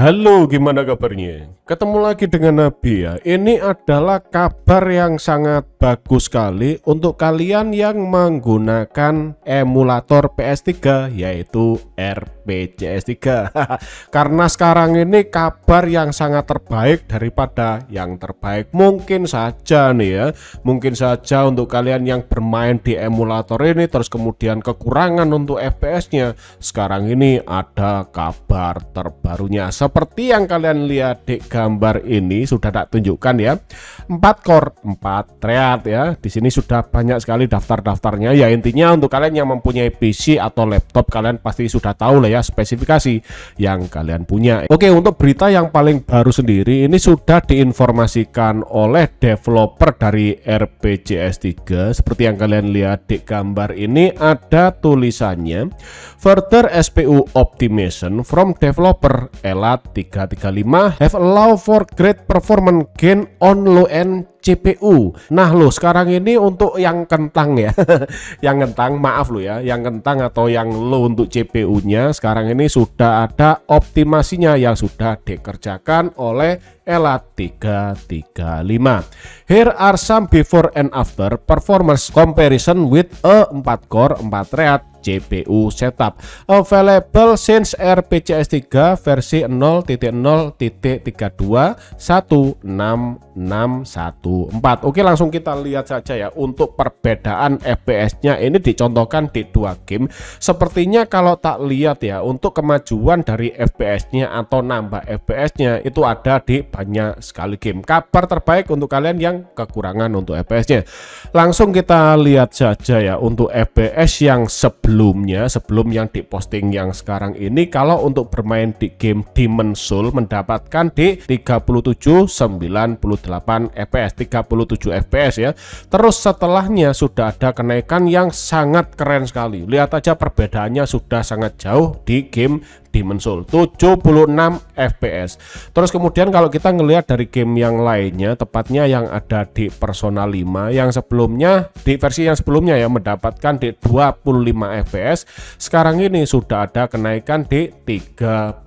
Halo, gimana kabarnya? Ketemu lagi dengan Nabi ya. Ini adalah kabar yang sangat bagus sekali untuk kalian yang menggunakan emulator PS3 yaitu RPJS3. Karena sekarang ini kabar yang sangat terbaik daripada yang terbaik. Mungkin saja nih ya, mungkin saja untuk kalian yang bermain di emulator ini terus kemudian kekurangan untuk FPS-nya. Sekarang ini ada kabar terbarunya seperti yang kalian lihat di gambar ini sudah tak tunjukkan ya. empat core, empat thread ya. Di sini sudah banyak sekali daftar-daftarnya. Ya intinya untuk kalian yang mempunyai PC atau laptop kalian pasti sudah tahu lah ya spesifikasi yang kalian punya. Oke, untuk berita yang paling baru sendiri ini sudah diinformasikan oleh developer dari RPJS 3 seperti yang kalian lihat di gambar ini ada tulisannya further SPU optimization from developer Ella 335 have allow for great performance gain on low end CPU. Nah lo sekarang ini untuk yang kentang ya, yang kentang maaf lo ya, yang kentang atau yang lo untuk CPU-nya sekarang ini sudah ada optimasinya yang sudah dikerjakan oleh ELA 335. Here are some before and after performance comparison with a 4 core 4 thread CPU setup available since RPCS 3 versi 0.0.32 1, Oke, langsung kita lihat saja ya untuk perbedaan FPS-nya ini dicontohkan di dua game. Sepertinya kalau tak lihat ya untuk kemajuan dari FPS-nya atau nambah FPS-nya itu ada di banyak sekali game. Kabar terbaik untuk kalian yang kekurangan untuk FPS-nya. Langsung kita lihat saja ya untuk FPS yang sebelumnya, sebelum yang diposting yang sekarang ini kalau untuk bermain di game Demon Soul mendapatkan di 37 98 FPS 37 fps ya terus setelahnya sudah ada kenaikan yang sangat keren sekali lihat aja perbedaannya sudah sangat jauh di game Demon Soul 76 fps terus kemudian kalau kita ngelihat dari game yang lainnya tepatnya yang ada di Persona 5 yang sebelumnya di versi yang sebelumnya ya mendapatkan di 25 fps sekarang ini sudah ada kenaikan di 32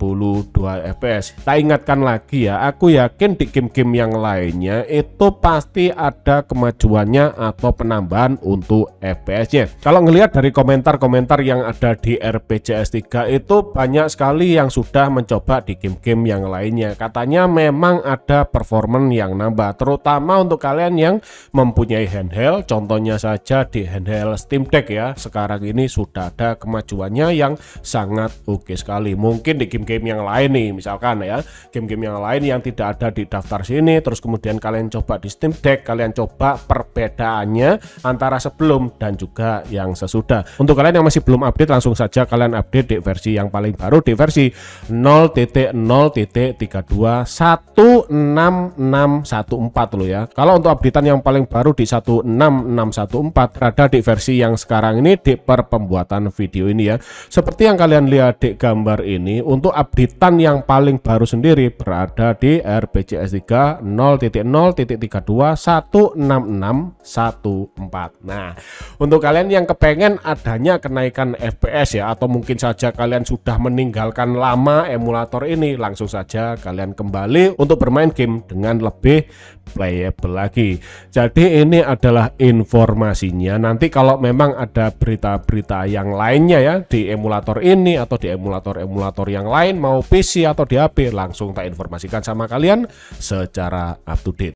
fps tak ingatkan lagi ya aku yakin di game-game yang lainnya itu pasti ada kemajuannya atau penambahan untuk fps nya kalau ngelihat dari komentar-komentar yang ada di RPJS 3 itu banyak sekali yang sudah mencoba di game-game yang lainnya. Katanya memang ada performance yang nambah, terutama untuk kalian yang mempunyai handheld. Contohnya saja di handheld Steam Deck ya, sekarang ini sudah ada kemajuannya yang sangat oke okay sekali. Mungkin di game-game yang lain nih, misalkan ya, game-game yang lain yang tidak ada di daftar sini, terus kemudian kalian coba di Steam Deck, kalian coba perbedaannya antara sebelum dan juga yang sesudah. Untuk kalian yang masih belum update, langsung saja kalian update di versi yang paling baru di versi 0.0.3216614 lo ya. Kalau untuk updatean yang paling baru di 16614 berada di versi yang sekarang ini di per pembuatan video ini ya. Seperti yang kalian lihat di gambar ini untuk updatean yang paling baru sendiri berada di RPJS 3 0.0.3216614. Nah, untuk kalian yang kepengen adanya kenaikan FPS ya atau mungkin saja kalian sudah meninggal meninggalkan lama emulator ini, langsung saja kalian kembali untuk bermain game dengan lebih playable lagi. Jadi ini adalah informasinya. Nanti kalau memang ada berita-berita yang lainnya ya di emulator ini atau di emulator-emulator yang lain mau PC atau di HP langsung tak informasikan sama kalian secara up to date.